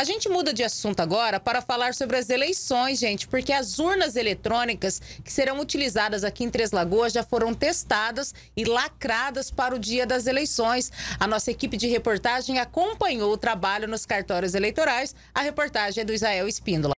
A gente muda de assunto agora para falar sobre as eleições, gente, porque as urnas eletrônicas que serão utilizadas aqui em Três Lagoas já foram testadas e lacradas para o dia das eleições. A nossa equipe de reportagem acompanhou o trabalho nos cartórios eleitorais. A reportagem é do Israel Espíndola.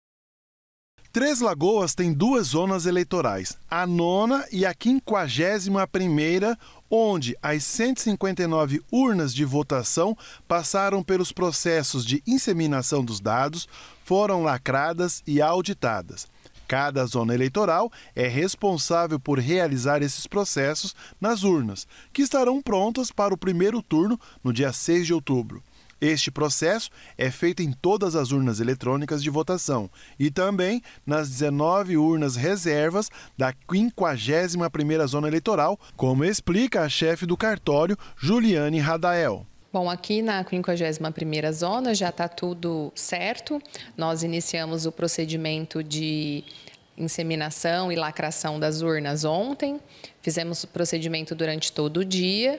Três Lagoas tem duas zonas eleitorais, a nona e a quinquagésima primeira onde as 159 urnas de votação passaram pelos processos de inseminação dos dados, foram lacradas e auditadas. Cada zona eleitoral é responsável por realizar esses processos nas urnas, que estarão prontas para o primeiro turno no dia 6 de outubro. Este processo é feito em todas as urnas eletrônicas de votação e também nas 19 urnas reservas da 51ª Zona Eleitoral, como explica a chefe do cartório, Juliane Radael. Bom, aqui na 51ª zona já está tudo certo. Nós iniciamos o procedimento de inseminação e lacração das urnas ontem. Fizemos o procedimento durante todo o dia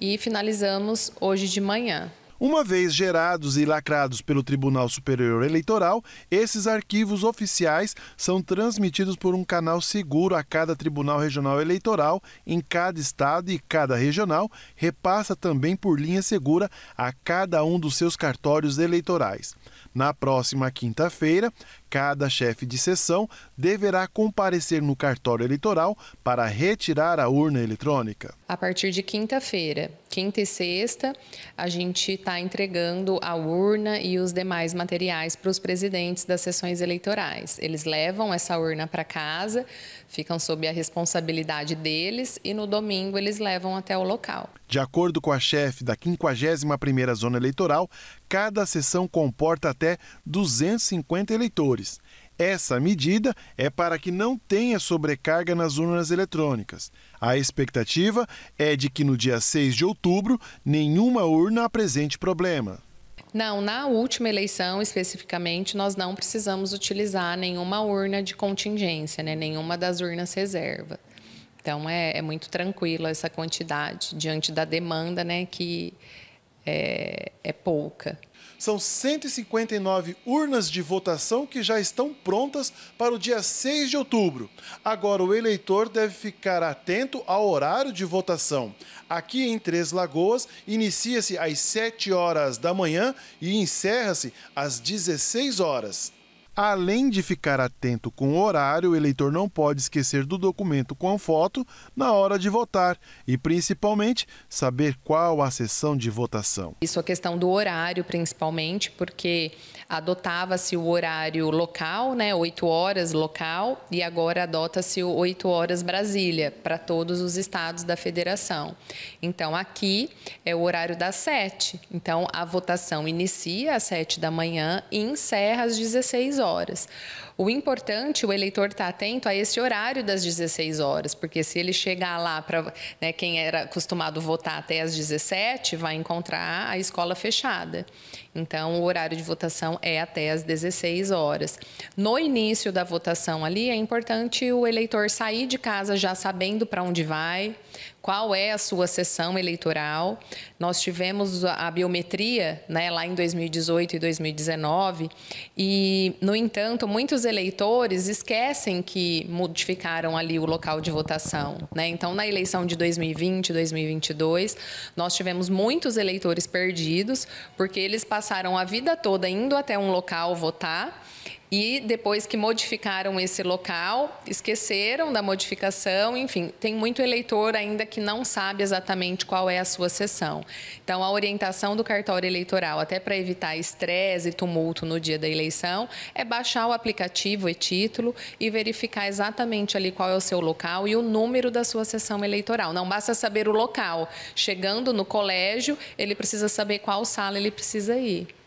e finalizamos hoje de manhã. Uma vez gerados e lacrados pelo Tribunal Superior Eleitoral, esses arquivos oficiais são transmitidos por um canal seguro a cada Tribunal Regional Eleitoral em cada estado e cada regional repassa também por linha segura a cada um dos seus cartórios eleitorais. Na próxima quinta-feira, cada chefe de sessão deverá comparecer no cartório eleitoral para retirar a urna eletrônica. A partir de quinta-feira, quinta e sexta, a gente está entregando a urna e os demais materiais para os presidentes das sessões eleitorais. Eles levam essa urna para casa, ficam sob a responsabilidade deles e no domingo eles levam até o local. De acordo com a chefe da 51ª Zona Eleitoral, cada sessão comporta até 250 eleitores. Essa medida é para que não tenha sobrecarga nas urnas eletrônicas. A expectativa é de que no dia 6 de outubro nenhuma urna apresente problema. Não, na última eleição especificamente, nós não precisamos utilizar nenhuma urna de contingência, né? nenhuma das urnas reserva. Então é, é muito tranquila essa quantidade diante da demanda, né, que é, é pouca. São 159 urnas de votação que já estão prontas para o dia 6 de outubro. Agora, o eleitor deve ficar atento ao horário de votação. Aqui em Três Lagoas, inicia-se às 7 horas da manhã e encerra-se às 16 horas. Além de ficar atento com o horário, o eleitor não pode esquecer do documento com foto na hora de votar e, principalmente, saber qual a sessão de votação. Isso é questão do horário, principalmente, porque adotava-se o horário local, né, 8 horas local, e agora adota-se o 8 horas Brasília para todos os estados da federação. Então, aqui é o horário das 7. Então, a votação inicia às 7 da manhã e encerra às 16 horas horas. O importante, o eleitor está atento a esse horário das 16 horas, porque se ele chegar lá para né, quem era acostumado votar até as 17, vai encontrar a escola fechada. Então, o horário de votação é até as 16 horas. No início da votação ali, é importante o eleitor sair de casa já sabendo para onde vai, qual é a sua sessão eleitoral. Nós tivemos a biometria né, lá em 2018 e 2019, e no no entanto, muitos eleitores esquecem que modificaram ali o local de votação. Né? Então, na eleição de 2020, 2022, nós tivemos muitos eleitores perdidos, porque eles passaram a vida toda indo até um local votar e depois que modificaram esse local, esqueceram da modificação, enfim, tem muito eleitor ainda que não sabe exatamente qual é a sua sessão. Então, a orientação do cartório eleitoral, até para evitar estresse e tumulto no dia da eleição, é baixar o aplicativo e título e verificar exatamente ali qual é o seu local e o número da sua sessão eleitoral. Não basta saber o local. Chegando no colégio, ele precisa saber qual sala ele precisa ir.